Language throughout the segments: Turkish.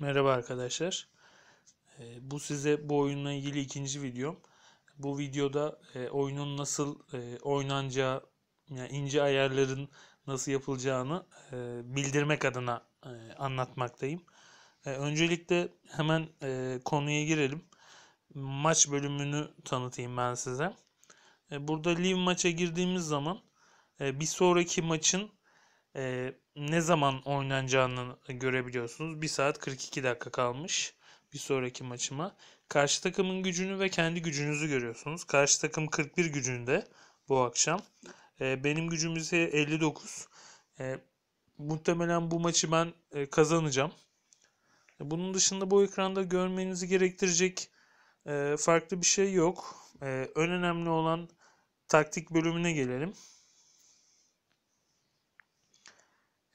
Merhaba arkadaşlar. Ee, bu size bu oyunla ilgili ikinci videom. Bu videoda e, oyunun nasıl e, oynanacağı, yani ince ayarların nasıl yapılacağını e, bildirmek adına anlatmaktayım. Öncelikle hemen konuya girelim. Maç bölümünü tanıtayım ben size. Burada live maça girdiğimiz zaman bir sonraki maçın e, ne zaman oynanacağını görebiliyorsunuz. 1 saat 42 dakika kalmış bir sonraki maçıma. Karşı takımın gücünü ve kendi gücünüzü görüyorsunuz. Karşı takım 41 gücünde bu akşam. E, benim gücüm ise 59. E, muhtemelen bu maçı ben e, kazanacağım. E, bunun dışında bu ekranda görmenizi gerektirecek e, farklı bir şey yok. E, en önemli olan taktik bölümüne gelelim.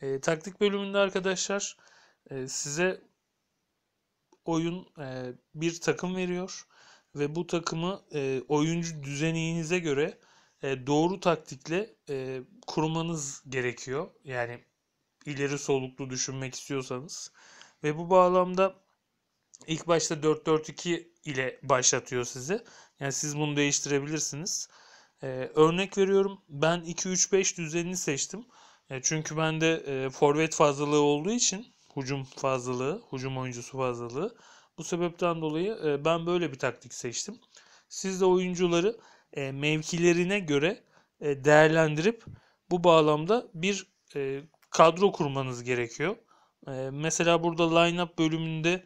E, taktik bölümünde arkadaşlar e, size oyun e, bir takım veriyor ve bu takımı e, oyuncu düzeninize göre e, doğru taktikle e, kurmanız gerekiyor. Yani ileri soluklu düşünmek istiyorsanız ve bu bağlamda ilk başta 4-4-2 ile başlatıyor sizi. Yani siz bunu değiştirebilirsiniz. Ee, örnek veriyorum ben 2-3-5 düzenini seçtim. E, çünkü bende e, forvet fazlalığı olduğu için hucum fazlalığı, hucum oyuncusu fazlalığı. Bu sebepten dolayı e, ben böyle bir taktik seçtim. Siz de oyuncuları e, mevkilerine göre değerlendirip bu bağlamda bir kadro kurmanız gerekiyor. mesela burada line up bölümünde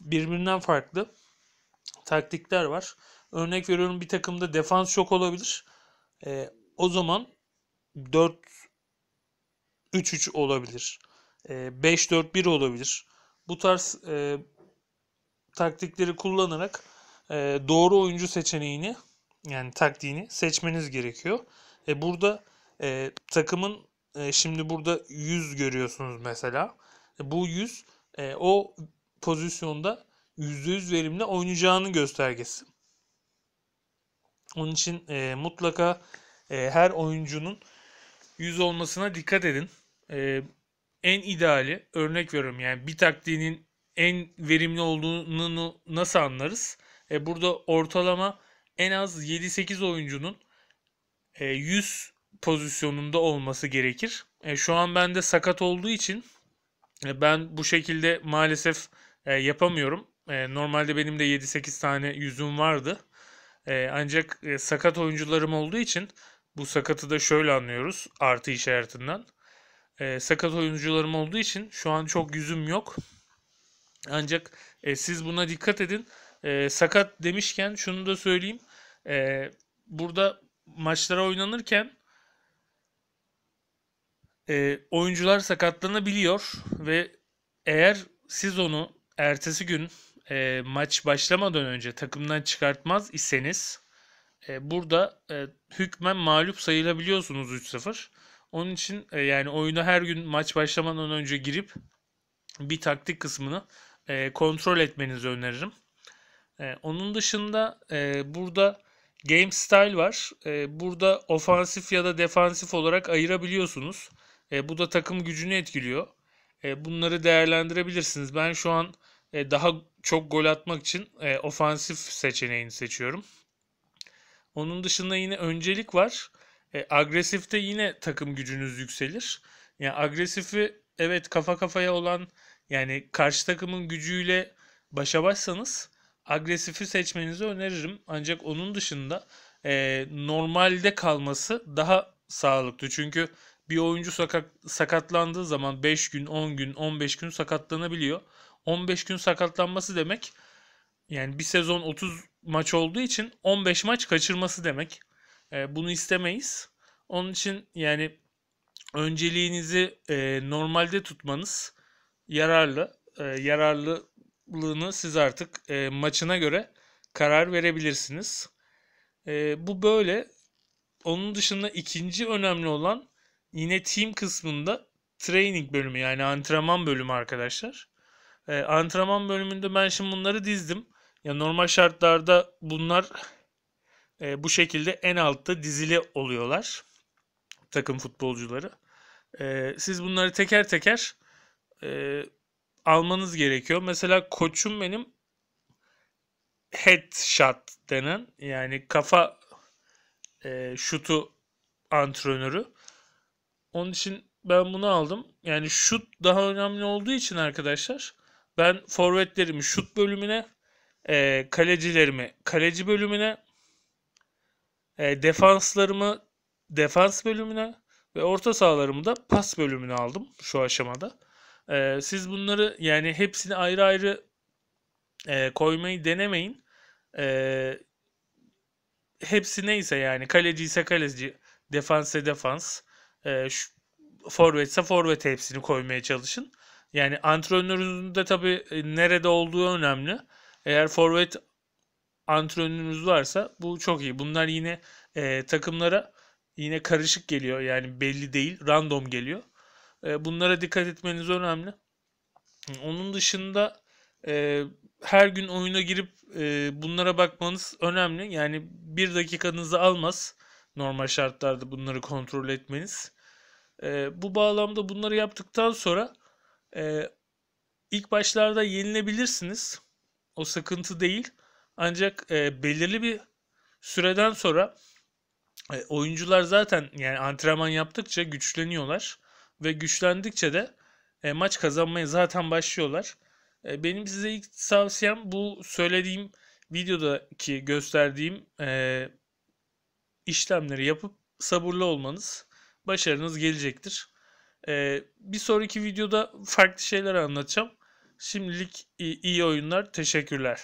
birbirinden farklı taktikler var. Örnek veriyorum bir takımda defans şok olabilir. o zaman 4 3-3 olabilir. 5-4-1 olabilir. Bu tarz e, taktikleri kullanarak e, doğru oyuncu seçeneğini yani taktiğini seçmeniz gerekiyor. E, burada e, takımın e, şimdi burada 100 görüyorsunuz mesela. E, bu 100 e, o pozisyonda %100 verimle oynayacağını göstergesi. Onun için e, mutlaka e, her oyuncunun 100 olmasına dikkat edin e, en ideali örnek veriyorum yani bir taktiğinin en verimli olduğunu nasıl anlarız? E, burada ortalama en az 7-8 oyuncunun e, 100 pozisyonunda olması gerekir. E, şu an ben de sakat olduğu için e, ben bu şekilde maalesef e, yapamıyorum. E, normalde benim de 7-8 tane yüzüm vardı. E, ancak e, sakat oyuncularım olduğu için bu sakatı da şöyle anlıyoruz artı işaretinden e, sakat oyuncularım olduğu için şu an çok yüzüm yok. Ancak e, siz buna dikkat edin. E, sakat demişken şunu da söyleyeyim. E, burada maçlara oynanırken e, oyuncular sakatlanabiliyor ve eğer siz onu ertesi gün e, maç başlamadan önce takımdan çıkartmaz iseniz e, burada e, hükmen mağlup sayılabiliyorsunuz 3-0. Onun için e, yani oyunu her gün maç başlamadan önce girip bir taktik kısmını e, kontrol etmenizi öneririm. E, onun dışında e, burada game style var. E, burada ofansif ya da defansif olarak ayırabiliyorsunuz. E, bu da takım gücünü etkiliyor. E, bunları değerlendirebilirsiniz. Ben şu an e, daha çok gol atmak için e, ofansif seçeneğini seçiyorum. Onun dışında yine öncelik var. E, agresifte yine takım gücünüz yükselir. Yani agresifi evet kafa kafaya olan yani karşı takımın gücüyle başa başsanız agresifi seçmenizi öneririm. Ancak onun dışında e, normalde kalması daha sağlıklı. Çünkü bir oyuncu sakat, sakatlandığı zaman 5 gün, 10 gün, 15 gün sakatlanabiliyor. 15 gün sakatlanması demek yani bir sezon 30 maç olduğu için 15 maç kaçırması demek. Ee, bunu istemeyiz. Onun için yani önceliğinizi e, normalde tutmanız yararlı. E, yararlılığını siz artık e, maçına göre karar verebilirsiniz. E, bu böyle. Onun dışında ikinci önemli olan yine team kısmında training bölümü yani antrenman bölümü arkadaşlar. E, antrenman bölümünde ben şimdi bunları dizdim. Ya normal şartlarda bunlar e, bu şekilde en altta dizili oluyorlar takım futbolcuları. E, siz bunları teker teker e, almanız gerekiyor. Mesela koçum benim headshot denen yani kafa e, şutu antrenörü. Onun için ben bunu aldım. Yani şut daha önemli olduğu için arkadaşlar ben forvetlerimi şut bölümüne, e, kalecilerimi kaleci bölümüne, e, defanslarımı defans bölümüne ve orta sahalarımı da pas bölümüne aldım şu aşamada. E, siz bunları yani hepsini ayrı ayrı e, koymayı denemeyin. E, hepsi neyse yani kaleci ise kaleci, defans ise defans, e, şu, forvet ise forvet hepsini koymaya çalışın. Yani antrenörünün de tabii e, nerede olduğu önemli. Eğer forvet antrenörünüz varsa bu çok iyi. Bunlar yine e, takımlara yine karışık geliyor. Yani belli değil, random geliyor. E, bunlara dikkat etmeniz önemli. Onun dışında e, her gün oyuna girip e, bunlara bakmanız önemli. Yani bir dakikanızı almaz normal şartlarda bunları kontrol etmeniz. E, bu bağlamda bunları yaptıktan sonra e, ilk başlarda yenilebilirsiniz. O sıkıntı değil. Ancak e, belirli bir süreden sonra e, oyuncular zaten yani antrenman yaptıkça güçleniyorlar ve güçlendikçe de e, maç kazanmaya zaten başlıyorlar. E, benim size ilk tavsiyem bu söylediğim videodaki gösterdiğim e, işlemleri yapıp sabırlı olmanız. Başarınız gelecektir. E, bir sonraki videoda farklı şeyler anlatacağım. Şimdilik iyi, iyi oyunlar. Teşekkürler.